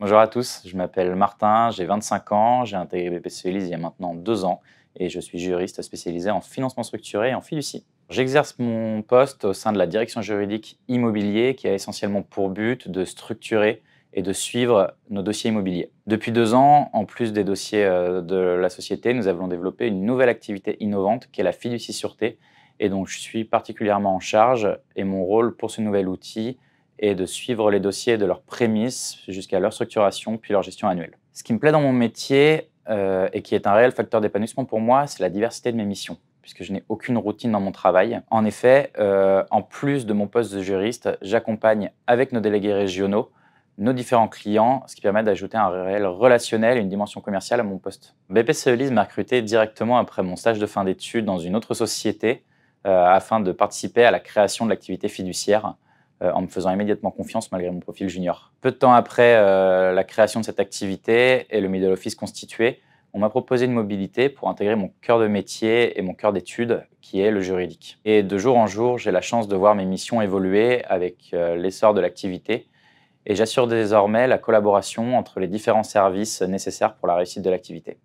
Bonjour à tous, je m'appelle Martin, j'ai 25 ans, j'ai intégré BpC il y a maintenant deux ans et je suis juriste spécialisé en financement structuré et en fiducie. J'exerce mon poste au sein de la direction juridique immobilier qui a essentiellement pour but de structurer et de suivre nos dossiers immobiliers. Depuis deux ans, en plus des dossiers euh, de la société, nous avons développé une nouvelle activité innovante qui est la fiducie sûreté et donc je suis particulièrement en charge et mon rôle pour ce nouvel outil et de suivre les dossiers de leurs prémices jusqu'à leur structuration puis leur gestion annuelle. Ce qui me plaît dans mon métier euh, et qui est un réel facteur d'épanouissement pour moi, c'est la diversité de mes missions puisque je n'ai aucune routine dans mon travail. En effet, euh, en plus de mon poste de juriste, j'accompagne avec nos délégués régionaux nos différents clients, ce qui permet d'ajouter un réel relationnel et une dimension commerciale à mon poste. BPCE m'a recruté directement après mon stage de fin d'études dans une autre société euh, afin de participer à la création de l'activité fiduciaire euh, en me faisant immédiatement confiance malgré mon profil junior. Peu de temps après euh, la création de cette activité et le middle office constitué, on m'a proposé une mobilité pour intégrer mon cœur de métier et mon cœur d'études, qui est le juridique. Et de jour en jour, j'ai la chance de voir mes missions évoluer avec euh, l'essor de l'activité, et j'assure désormais la collaboration entre les différents services nécessaires pour la réussite de l'activité.